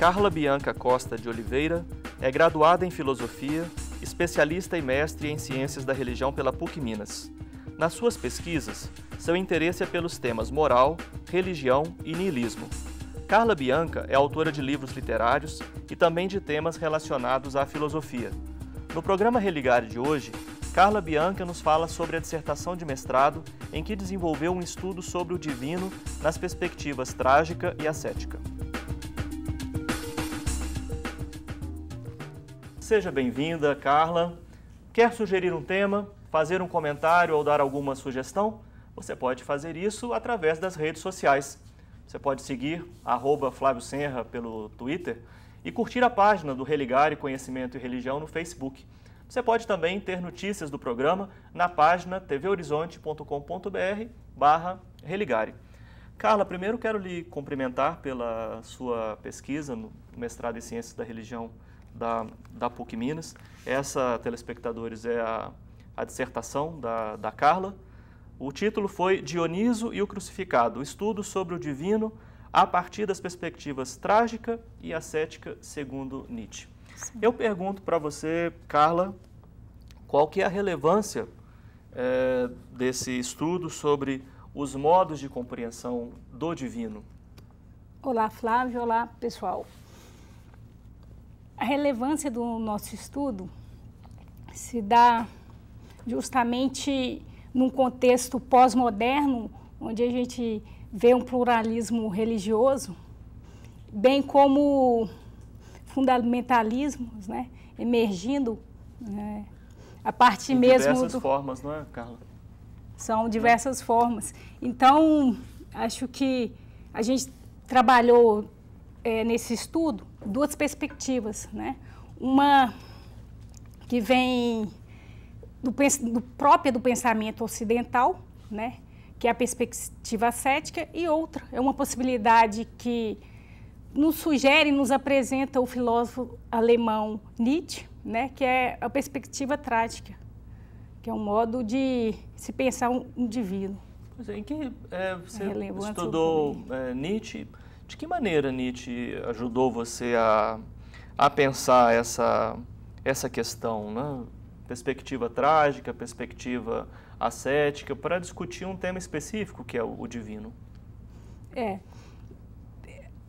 Carla Bianca Costa de Oliveira é graduada em Filosofia, especialista e mestre em Ciências da Religião pela PUC Minas. Nas suas pesquisas, seu interesse é pelos temas moral, religião e niilismo. Carla Bianca é autora de livros literários e também de temas relacionados à filosofia. No programa Religar de hoje, Carla Bianca nos fala sobre a dissertação de mestrado em que desenvolveu um estudo sobre o divino nas perspectivas trágica e ascética. Seja bem-vinda, Carla. Quer sugerir um tema, fazer um comentário ou dar alguma sugestão? Você pode fazer isso através das redes sociais. Você pode seguir arroba Flávio Senra pelo Twitter e curtir a página do Religare Conhecimento e Religião no Facebook. Você pode também ter notícias do programa na página tvhorizonte.com.br barra Religare. Carla, primeiro quero lhe cumprimentar pela sua pesquisa no mestrado em Ciências da Religião da, da PUC Minas. Essa, telespectadores, é a, a dissertação da, da Carla. O título foi Dioniso e o Crucificado, estudo sobre o divino a partir das perspectivas trágica e ascética segundo Nietzsche. Sim. Eu pergunto para você, Carla, qual que é a relevância é, desse estudo sobre os modos de compreensão do divino? Olá, Flávio. Olá, pessoal. A relevância do nosso estudo se dá justamente num contexto pós-moderno, onde a gente vê um pluralismo religioso, bem como fundamentalismos né, emergindo né, a partir mesmo São diversas do... formas, não é, Carla? São diversas é. formas. Então, acho que a gente trabalhou é, nesse estudo duas perspectivas, né? Uma que vem do, do própria do pensamento ocidental, né? Que é a perspectiva cética e outra é uma possibilidade que nos sugere, nos apresenta o filósofo alemão Nietzsche, né? Que é a perspectiva trágica, que é um modo de se pensar um indivíduo. É, em que é, você estudou é, Nietzsche? De que maneira Nietzsche ajudou você a, a pensar essa, essa questão, né? perspectiva trágica, perspectiva ascética, para discutir um tema específico que é o, o divino? É.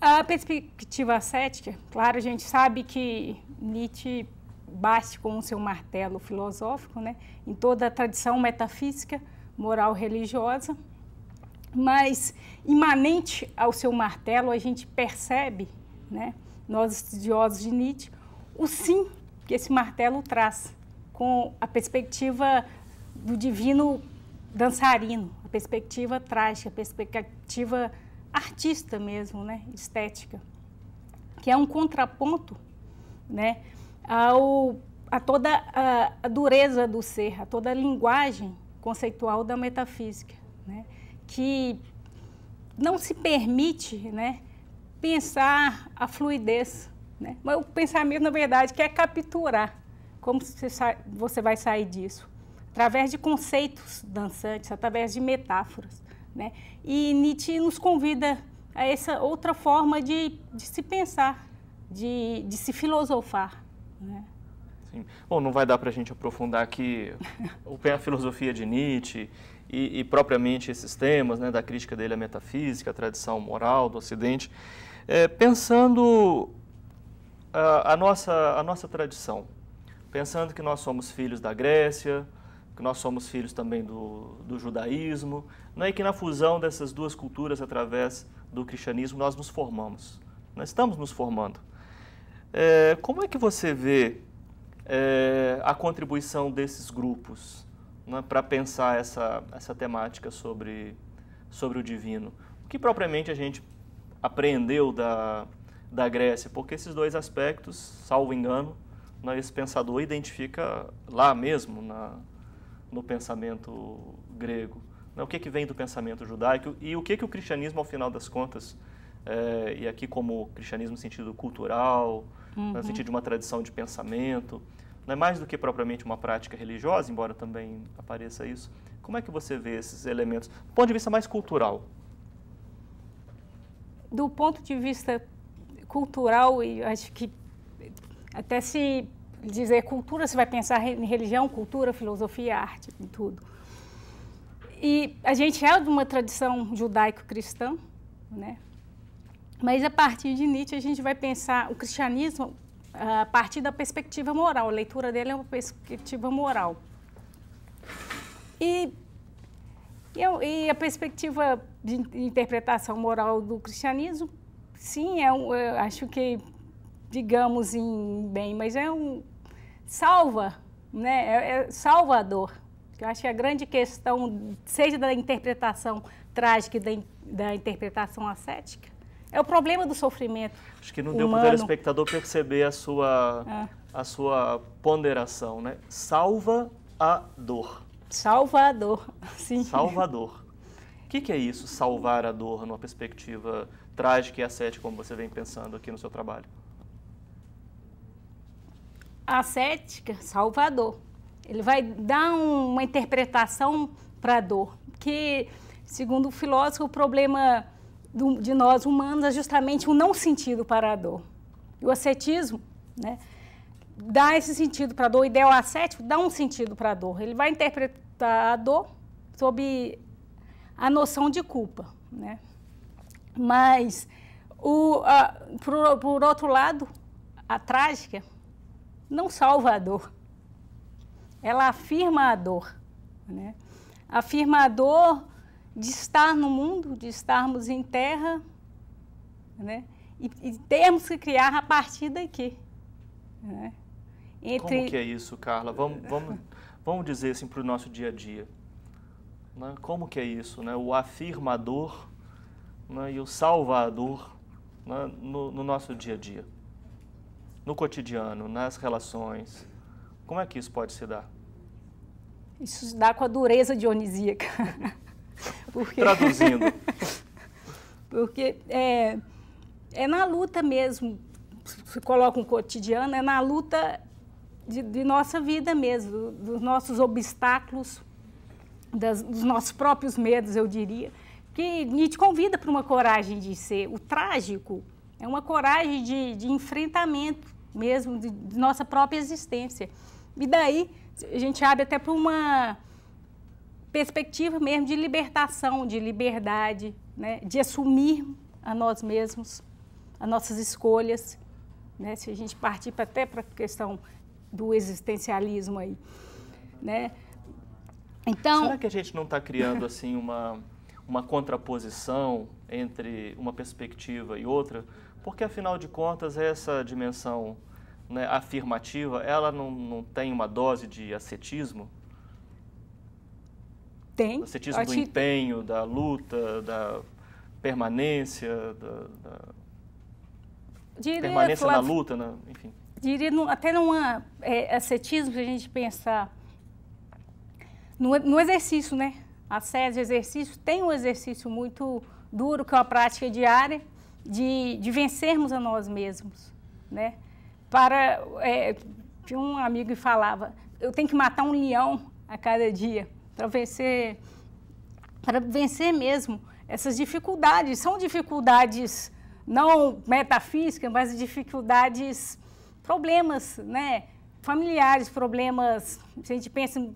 A perspectiva ascética, claro, a gente sabe que Nietzsche bate com o seu martelo filosófico, né? em toda a tradição metafísica, moral religiosa, mas imanente ao seu martelo, a gente percebe, né, nós estudiosos de Nietzsche, o sim que esse martelo traz, com a perspectiva do divino dançarino, a perspectiva trágica, a perspectiva artista mesmo, né, estética, que é um contraponto, né, ao a toda a, a dureza do ser, a toda a linguagem conceitual da metafísica, né? que não se permite né, pensar a fluidez. Né? o pensamento, na verdade, quer é capturar. Como você, você vai sair disso? Através de conceitos dançantes, através de metáforas. Né? E Nietzsche nos convida a essa outra forma de, de se pensar, de, de se filosofar. Né? Sim. Bom, não vai dar para a gente aprofundar aqui a filosofia de Nietzsche e, e, propriamente esses temas, né, da crítica dele à metafísica, à tradição moral do Ocidente. É, pensando a, a, nossa, a nossa tradição, pensando que nós somos filhos da Grécia, que nós somos filhos também do, do judaísmo, né, e que na fusão dessas duas culturas através do cristianismo nós nos formamos, nós né, estamos nos formando. É, como é que você vê é, a contribuição desses grupos né, para pensar essa, essa temática sobre, sobre o divino? O que propriamente a gente aprendeu da, da Grécia? Porque esses dois aspectos, salvo engano, né, esse pensador identifica lá mesmo, na, no pensamento grego. Né, o que, que vem do pensamento judaico e o que, que o cristianismo, ao final das contas, é, e aqui como cristianismo no sentido cultural, uhum. no sentido de uma tradição de pensamento, é mais do que propriamente uma prática religiosa, embora também apareça isso. Como é que você vê esses elementos, do ponto de vista mais cultural? Do ponto de vista cultural, e acho que até se dizer cultura, você vai pensar em religião, cultura, filosofia, arte, em tudo. E a gente é de uma tradição judaico-cristã, né? Mas a partir de Nietzsche a gente vai pensar o cristianismo ah, a partir da perspectiva moral. A leitura dele é uma perspectiva moral. E, e, a perspectiva de interpretação moral do cristianismo, sim, é um, acho que, digamos em bem, mas é um salva, né? É, é salvador. Eu acho que a grande questão, seja da interpretação trágica e da, da interpretação ascética, é o problema do sofrimento. Acho que não deu para o telespectador perceber a sua, ah. a sua ponderação, né? Salva a dor. Salva a dor, sim. Salva a dor. O que, que é isso, salvar a dor, numa perspectiva trágica e ascética, como você vem pensando aqui no seu trabalho? ascética, Salvador. Ele vai dar um, uma interpretação para a dor, que, segundo o filósofo, o problema do, de nós humanos é justamente o não sentido para a dor. E o ascetismo, né, dá esse sentido para a dor, o ideal ascético dá um sentido para a dor. Ele vai interpretar a dor sob a noção de culpa, né? Mas o, a, por, por, outro lado, a trágica não salva a dor. Ela afirma a dor, né? Afirma a dor de estar no mundo, de estarmos em terra, né? E, e termos que criar a partir daqui. Né? Entre... Como que é isso, Carla? Vamos, vamos, vamos dizer assim para o nosso dia a dia. Né? Como que é isso? Né? O afirmador né? e o salvador né? no, no nosso dia a dia, no cotidiano, nas relações. Como é que isso pode se dar? Isso se dá com a dureza dionisíaca. Porque... Traduzindo. Porque é, é na luta mesmo, se coloca um cotidiano, é na luta de, de nossa vida mesmo, dos nossos obstáculos, das, dos nossos próprios medos, eu diria, que Nietzsche convida para uma coragem de ser. O trágico é uma coragem de, de enfrentamento mesmo de, de nossa própria existência. E daí a gente abre até para uma perspectiva mesmo de libertação, de liberdade, né? de assumir a nós mesmos, as nossas escolhas, né? se a gente partir até para a questão do existencialismo aí. Né? Então, Será que a gente não está criando assim uma, uma contraposição entre uma perspectiva e outra? Porque, afinal de contas, essa dimensão né, afirmativa, ela não, não tem uma dose de ascetismo? Tem. Você do empenho, da luta, da permanência, da, da... Diria, permanência Flávio, na luta, na enfim. Diria, até numa é, ascetismo, se a gente pensar no, no exercício, né? A sede de exercício tem um exercício muito duro, que é uma prática diária, de, de vencermos a nós mesmos, né? Para, é, tinha um amigo que falava, eu tenho que matar um leão a cada dia para vencer, para vencer mesmo essas dificuldades. São dificuldades não metafísicas, mas dificuldades, problemas, né? Familiares, problemas. Se a gente pensa em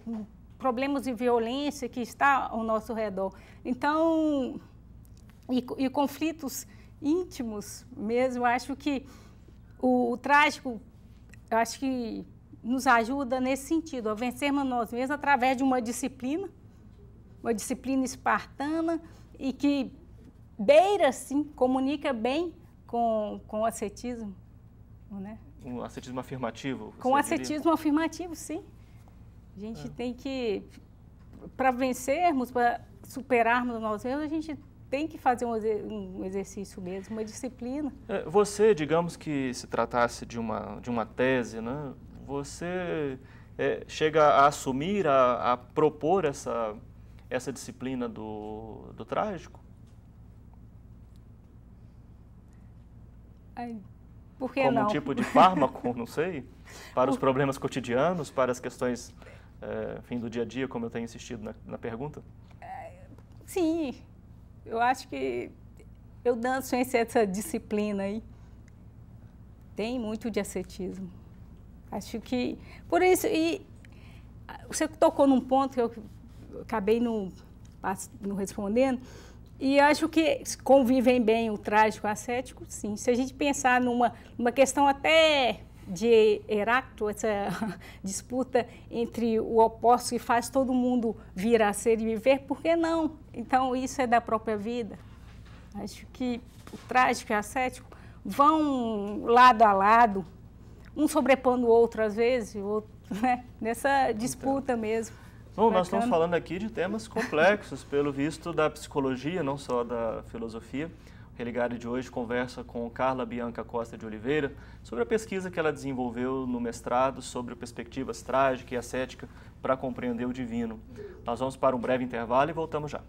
problemas de violência que está ao nosso redor. Então, e, e conflitos íntimos mesmo. Eu acho que o, o trágico, eu acho que nos ajuda nesse sentido, a vencermos nós mesmos através de uma disciplina, uma disciplina espartana e que beira, sim, comunica bem com, com o ascetismo. Né? Um ascetismo afirmativo? Com ascetismo afirmativo, sim. A gente é. tem que, para vencermos, para superarmos nós mesmos, a gente tem que fazer um, exercício mesmo, uma disciplina. É, você, digamos que se tratasse de uma, de uma tese, né? você é, chega a assumir, a, a, propor essa, essa disciplina do, do trágico? Ai, por que Como não? um tipo de fármaco, não sei, para por... os problemas cotidianos, para as questões é, fim do dia a dia, como eu tenho insistido na, na pergunta? É, sim, eu acho que eu danço em essa disciplina aí. Tem muito de ascetismo. Acho que por isso e ah, você tocou num ponto que eu acabei não, não respondendo e acho que convivem bem o trágico e o ascético, sim. Se a gente pensar numa, uma questão até de Heráclito, essa disputa entre o oposto que faz todo mundo vir a ser e viver, por que não? Então, isso é da própria vida. Acho que o trágico e o ascético vão lado a lado, um sobrepondo o outro às vezes, outro, né? nessa disputa então. mesmo. Bom, nós estamos falando aqui de temas complexos, pelo visto da psicologia, não só da filosofia. O Religare de hoje conversa com Carla Bianca Costa de Oliveira sobre a pesquisa que ela desenvolveu no mestrado sobre perspectivas trágica e ascética para compreender o divino. Nós vamos para um breve intervalo e voltamos já.